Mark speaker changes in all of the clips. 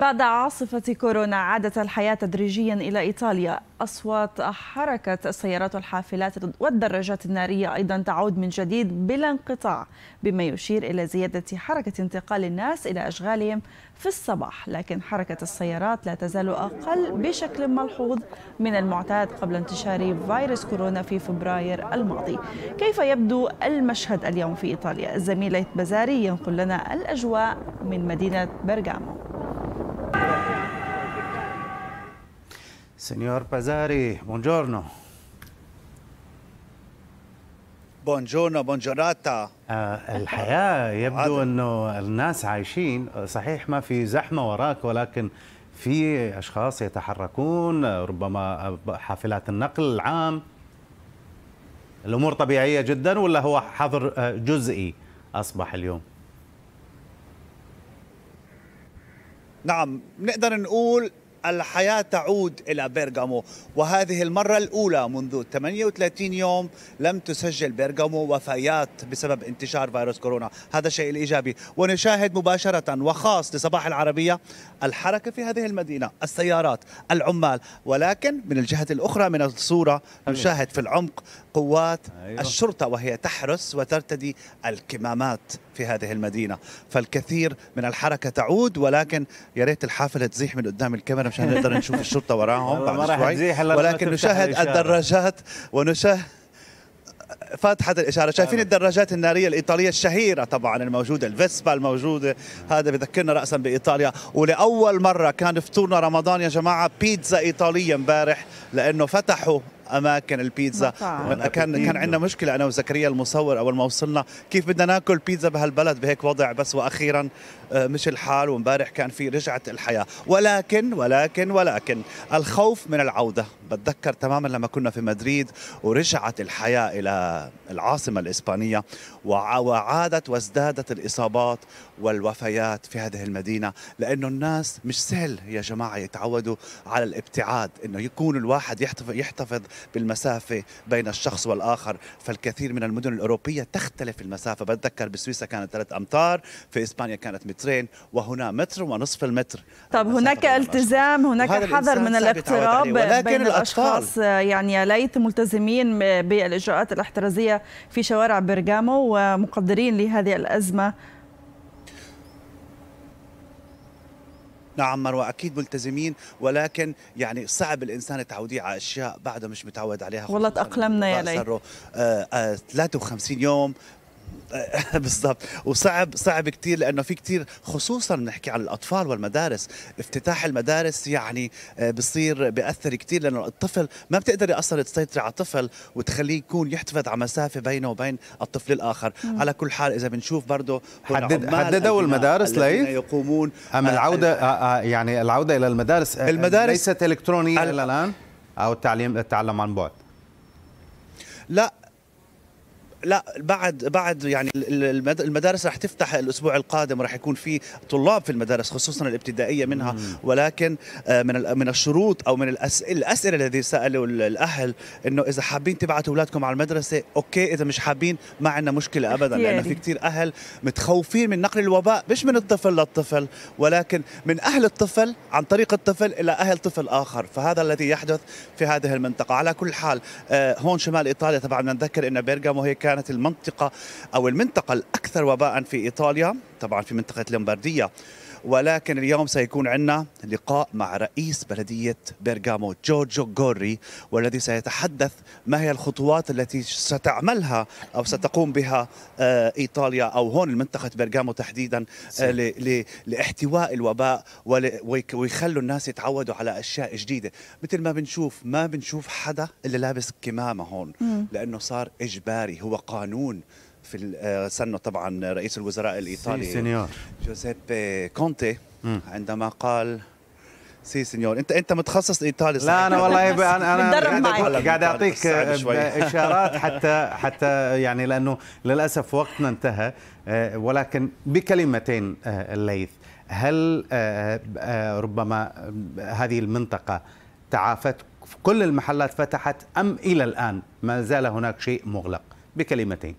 Speaker 1: بعد عاصفة كورونا عادت الحياة تدريجيا إلى إيطاليا أصوات حركة السيارات والحافلات والدراجات النارية أيضا تعود من جديد بلا انقطاع بما يشير إلى زيادة حركة انتقال الناس إلى أشغالهم في الصباح لكن حركة السيارات لا تزال أقل بشكل ملحوظ من المعتاد قبل انتشار فيروس كورونا في فبراير الماضي كيف يبدو المشهد اليوم في إيطاليا؟ الزميلة بزاري ينقل لنا الأجواء من مدينة برغامو
Speaker 2: Signor Pazari, buongiorno. بونجورنا بونجورناتا eh, الحياة يبدو أنه الناس عايشين صحيح ما في زحمة وراك ولكن في أشخاص يتحركون ربما حافلات النقل العام الأمور طبيعية جدا ولا هو حظر آه، جزئي أصبح اليوم نعم
Speaker 3: نقدر نقول الحياة تعود إلى بيرغامو وهذه المرة الأولى منذ 38 يوم لم تسجل بيرغامو وفيات بسبب انتشار فيروس كورونا هذا الشيء الإيجابي ونشاهد مباشرة وخاص لصباح العربية الحركة في هذه المدينة السيارات العمال ولكن من الجهة الأخرى من الصورة نشاهد في العمق قوات أيوه. الشرطة وهي تحرس وترتدي الكمامات في هذه المدينه فالكثير من الحركه تعود ولكن يا ريت الحافله تزيح من قدام الكاميرا مشان نقدر نشوف الشرطه وراهم بعد شوي ولكن نشاهد الدراجات ونشاهد فاتحة الإشارة شايفين الدراجات النارية الإيطالية الشهيرة طبعا الموجودة الفيسبا الموجودة هذا بذكرنا رأسا بإيطاليا ولأول مرة كان فطورنا رمضان يا جماعة بيتزا إيطالية امبارح لأنه فتحوا اماكن البيتزا كان كان عندنا مشكله انا وزكريا المصور اول ما وصلنا كيف بدنا ناكل بيتزا بهالبلد بهيك وضع بس واخيرا آه، مش الحال وامبارح كان في رجعت الحياه ولكن ولكن ولكن الخوف من العوده بتذكر تماما لما كنا في مدريد ورجعت الحياه الى العاصمه الاسبانيه وعادت وازدادت الاصابات والوفيات في هذه المدينه لانه الناس مش سهل يا جماعه يتعودوا على الابتعاد انه يكون الواحد يحتفظ يحتفظ بالمسافة بين الشخص والآخر فالكثير من المدن الأوروبية تختلف المسافة بتذكر بسويسرا كانت ثلاث أمتار في إسبانيا كانت مترين وهنا متر ونصف المتر
Speaker 1: طب هناك التزام هناك حذر من الاقتراب بين الأشخاص يعني يا ليت ملتزمين بالإجراءات الاحترازية في شوارع برغامو ومقدرين لهذه الأزمة
Speaker 3: نعم مروه اكيد ملتزمين ولكن يعني صعب الانسان تعوديه على اشياء بعده مش متعود عليها والله تاقلمنا يا ليت 53 آه، آه، يوم بالضبط وصعب صعب كثير لانه في كثير خصوصا بنحكي عن الاطفال والمدارس افتتاح المدارس يعني آه، بصير بياثر كثير لانه الطفل ما بتقدري اصلا تسيطري على طفل وتخليه يكون يحتفظ على مسافه بينه وبين الطفل الاخر مم. على كل حال
Speaker 2: اذا بنشوف برضه حدد حددوا المدارس ليه
Speaker 3: يقومون ام العوده
Speaker 2: آه، آه، يعني العوده الى المدارس المدارس ليست الكترونيه الى الان او التعليم التعلم عن بعد
Speaker 3: لا لا بعد بعد يعني المدارس رح تفتح الاسبوع القادم ورح يكون في طلاب في المدارس خصوصا الابتدائيه منها ولكن آه، من من الشروط او من الاسئله الذي سالوا الاهل انه اذا حابين تبعتوا اولادكم على المدرسه اوكي اذا مش حابين ما عندنا مشكله ابدا لانه في كثير اهل متخوفين من نقل الوباء مش من الطفل للطفل ولكن من اهل الطفل عن طريق الطفل الى اهل طفل اخر فهذا الذي يحدث في هذه المنطقه على كل حال آه، هون شمال ايطاليا طبعا نذكر ان بيرغامو هيك كانت المنطقة أو المنطقة الأكثر وباء في إيطاليا طبعا في منطقة لومبارديا ولكن اليوم سيكون عندنا لقاء مع رئيس بلدية بيرغامو جورجو غوري والذي سيتحدث ما هي الخطوات التي ستعملها أو ستقوم بها آه، إيطاليا أو هون منطقة بيرغامو تحديدا آه، لاحتواء الوباء ويخلوا الناس يتعودوا على أشياء جديدة مثل ما بنشوف ما بنشوف حدا إلا لابس كمامة هون لأنه صار إجباري هو قانون في آه، سنه طبعا رئيس الوزراء الايطالي سي سينيور جوزيبي كونتي عندما قال سي سينيور
Speaker 2: انت انت متخصص ايطالي
Speaker 3: صحيح. لا انا والله يبقى انا انا قاعد اعطيك اشارات حتى
Speaker 2: حتى يعني لانه للاسف وقتنا انتهى آه، ولكن بكلمتين آه، الليث هل ربما هذه المنطقه تعافت كل المحلات فتحت ام الى الان ما زال هناك شيء مغلق بكلمتين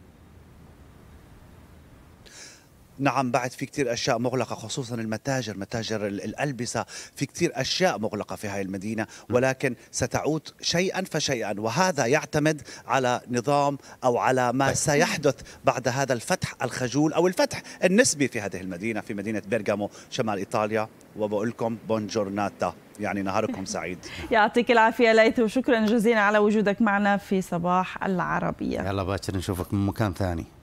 Speaker 3: نعم بعد في كثير اشياء مغلقه خصوصا المتاجر متاجر الالبسه في كثير اشياء مغلقه في هذه المدينه ولكن ستعود شيئا فشيئا وهذا يعتمد على نظام او على ما سيحدث بعد هذا الفتح الخجول او الفتح النسبي في هذه المدينه في مدينه بيرغامو شمال ايطاليا وبقول لكم بونجورناتا يعني نهاركم سعيد
Speaker 1: يعطيك العافيه ليث وشكرا جزيلا على وجودك معنا في صباح العربيه
Speaker 3: يلا
Speaker 2: باكر نشوفك من مكان ثاني